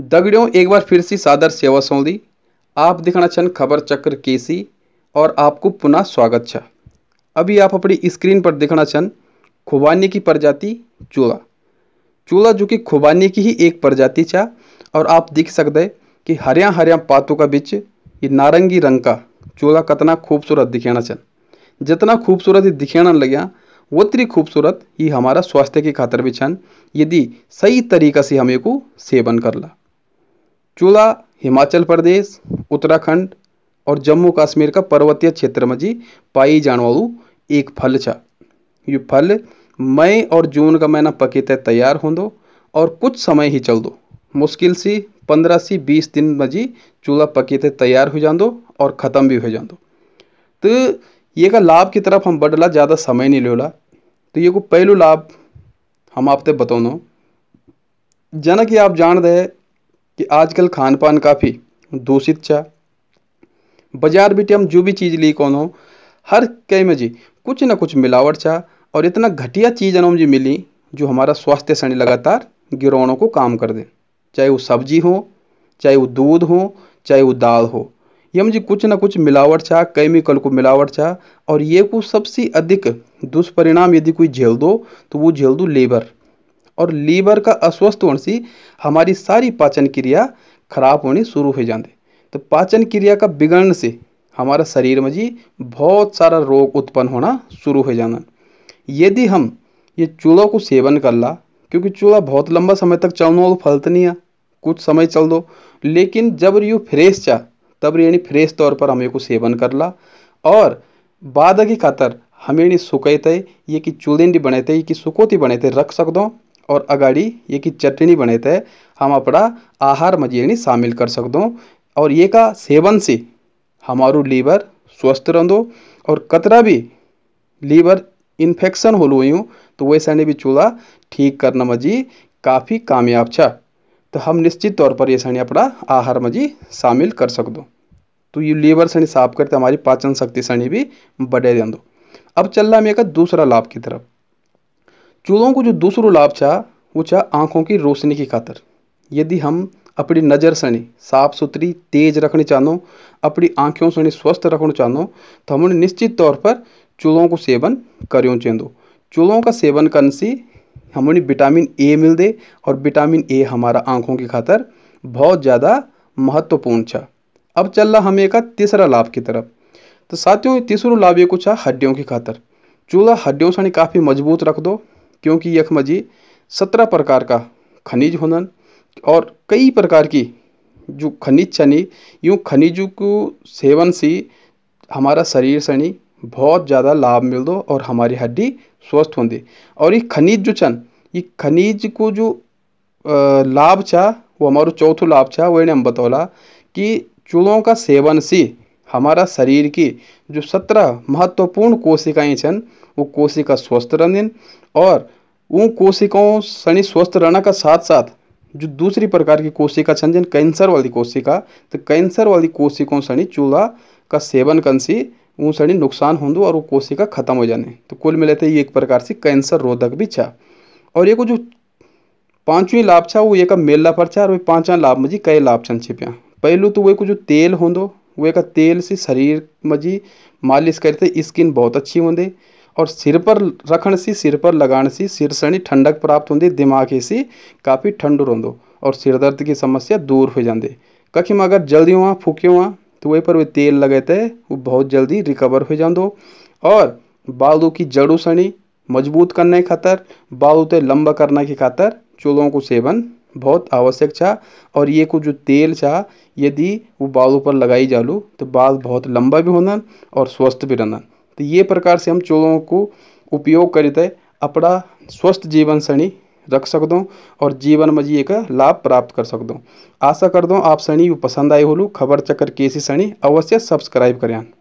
दगड़ियों एक बार फिर से सादर सेवा सौदी आप दिखना छन खबर चक्र केसी और आपको पुनः स्वागत छ अभी आप अपनी स्क्रीन पर दिखना छन खुबानी की प्रजाति चूला चूला जो कि खुबानी की ही एक प्रजाति छ और आप देख सकते कि हरिया हरिया पातों का बीच ये नारंगी रंग का चूला कितना खूबसूरत दिखेना छन जितना खूबसूरत ये दिखेना लग्या उतनी खूबसूरत ये हमारा स्वास्थ्य की खातर भी छन यदि सही तरीका से हमें को सेवन कर ला चूल्हा हिमाचल प्रदेश उत्तराखंड और जम्मू कश्मीर का पर्वतीय क्षेत्र में जी पाई जाने वालू एक फल छ ये फल मई और जून का महीना पके तय तैयार हों और कुछ समय ही चल दो मुश्किल से पंद्रह से बीस दिन में जी चूल्हा पके तय तैयार हो जान दो और ख़त्म भी हो जान दो तो ये का लाभ की तरफ हम बढ़ला ज़्यादा समय नहीं लोला तो ये को पहलू लाभ हम आपते बताऊँ जना कि आप जान रहे कि आजकल खान पान काफ़ी दूषित छा बाजार भी हम जो भी चीज़ ली कौन हो हर कई में जी कुछ ना कुछ मिलावट छा और इतना घटिया चीज़ अनोम जी मिली जो हमारा स्वास्थ्य श्रेणी लगातार गिरोणों को काम कर दे चाहे वो सब्जी हो चाहे वो दूध हो चाहे वो दाल हो यम जी कुछ ना कुछ मिलावट छा केमिकल को मिलावट छा और ये को सबसे अधिक दुष्परिणाम यदि कोई झेल दो तो वो झेल दो लेबर और लीवर का अस्वस्थ होने से हमारी सारी पाचन क्रिया खराब होनी शुरू हो जाती तो पाचन क्रिया का बिगड़न से हमारा शरीर में जी बहुत सारा रोग उत्पन्न होना शुरू हो जाना यदि हम ये चूड़ों को सेवन कर ला क्योंकि चूड़ा बहुत लंबा समय तक चलना और फलत नहीं आ कुछ समय चल दो लेकिन जब यू फ्रेश चा तब यानी फ्रेश तौर पर हमें को सेवन कर ला और बाद की खातर हमें यानी सुकैते ये कि चूड़ें बने थे ये कि सुकोती बने थे रख सकते और अगाड़ी ये की चटनी बने थे हम अपना आहार में शामिल कर सकते और ये का सेवन से हमारो लीवर स्वस्थ रहो और कतरा भी लीवर इन्फेक्शन हो लो यूँ तो वैसा ने भी चूल्हा ठीक करना मजी काफ़ी कामयाब छा तो हम निश्चित तौर पर ये सनी अपना आहार में जी शामिल कर सकते तो ये लीवर सनी साफ करते हमारी पाचन शक्ति सणी भी बढ़े दें दो अब चल रहा मेरे का दूसरा लाभ की तरफ चूलों को जो दूसरों लाभ छा वो छा आँखों की रोशनी की खातर यदि हम अपनी नज़र सनी साफ सुथरी तेज रखनी चाहो अपनी आँखों सनी स्वस्थ रखना चाहो तो हमने निश्चित तौर पर चूलों को सेवन करो चेंदो चूलों का सेवन करने से हमने विटामिन ए मिल दे और विटामिन ए हमारा आँखों की खातर बहुत ज़्यादा महत्वपूर्ण छा अब चल रहा हमें का तीसरा लाभ की तरफ तो साथियों तीसरा लाभ ये कुछ है हड्डियों की खातर चूल्हा हड्डियों से काफ़ी मजबूत रख दो क्योंकि यखमजी सत्रह प्रकार का खनिज होनन और कई प्रकार की जो खनिज छनी यूँ खनिजों को सेवन से हमारा शरीर सनी बहुत ज़्यादा लाभ मिल दो और हमारी हड्डी स्वस्थ होंगी और ये खनिज जो छन ये खनिज को जो लाभ छा वो हमारा चौथो लाभ छा वही हम बतौला कि चूलों का सेवन से हमारा शरीर की जो सत्रह महत्वपूर्ण कोशिकाएं छन वो कोशिका स्वस्थ रहन और उन कोशिकाओं शनि स्वस्थ रहना का साथ साथ जो दूसरी प्रकार की कोशिका छन जिन कैंसर वाली कोशिका तो कैंसर वाली कोशिकाओं शनि चूल्हा का सेवन कर सी ऊँ शनि नुकसान होंदो और वो कोशिका खत्म हो जाने तो कुल थे ये एक प्रकार से कैंसर रोधक भी छा और एक जो पांचवी लाभ छा वो एक मेला पर छा और पाँचवा लाभ में जी कई लाभ छन छिपियाँ पहलू तो वो जो तेल होंदो वे का तेल से शरीर मजी मालिश करते स्किन बहुत अच्छी होंगे और सिर पर रखण से सिर पर लगाने से सिर सणी ठंडक प्राप्त होंगी दिमाग से काफ़ी ठंड रोंदो और सिर दर्द की समस्या दूर हो जाती कखी में अगर जल्दी हुआ फूके हुआ तो वही पर वे तेल लगाते वो बहुत जल्दी रिकवर हो जाओ और बालों की जड़ों सणी मजबूत करने की खातर बालों ते लंबा करने की खातर चूलों को सेवन बहुत आवश्यक छा और ये को जो तेल छा यदि वो बालों पर लगाई जालू तो बाल बहुत लंबा भी होना और स्वस्थ भी रहना तो ये प्रकार से हम चूलों को उपयोग करते अपना स्वस्थ जीवन शनि रख सकदों और जीवन में जी एक लाभ प्राप्त कर सकदों आशा कर दो आप शनि पसंद आई होलू खबर चक्कर केसी शनि अवश्य सब्सक्राइब करें